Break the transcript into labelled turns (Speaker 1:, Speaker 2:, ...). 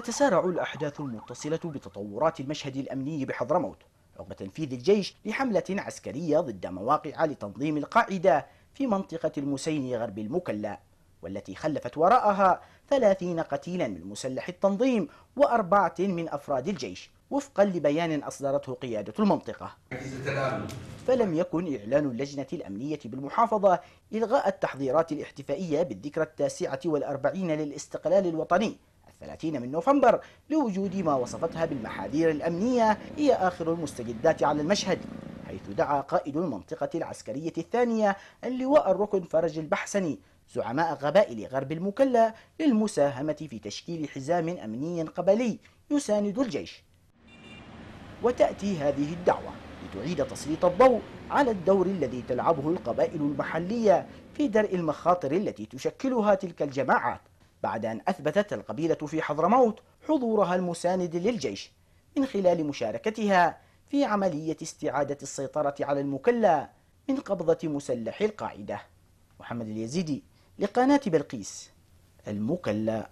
Speaker 1: تتسارع الأحداث المتصلة بتطورات المشهد الأمني بحضرموت رغم تنفيذ الجيش لحملة عسكرية ضد مواقع لتنظيم القاعدة في منطقة المسيني غرب المكلا والتي خلفت وراءها ثلاثين قتيلا من مسلح التنظيم وأربعة من أفراد الجيش وفقا لبيان أصدرته قيادة المنطقة فلم يكن إعلان اللجنة الأمنية بالمحافظة إلغاء التحضيرات الاحتفائية بالذكرى التاسعة والأربعين للاستقلال الوطني 30 من نوفمبر لوجود ما وصفتها بالمحاذير الأمنية هي آخر المستجدات على المشهد حيث دعا قائد المنطقة العسكرية الثانية اللواء الركن فرج البحسني زعماء قبائل غرب المكلا للمساهمة في تشكيل حزام أمني قبلي يساند الجيش وتأتي هذه الدعوة لتعيد تسليط الضوء على الدور الذي تلعبه القبائل المحلية في درء المخاطر التي تشكلها تلك الجماعات بعد أن أثبتت القبيلة في حضرموت حضورها المساند للجيش من خلال مشاركتها في عملية استعادة السيطرة على المكلا من قبضة مسلح القاعدة محمد اليزيدي لقناة بلقيس المكلا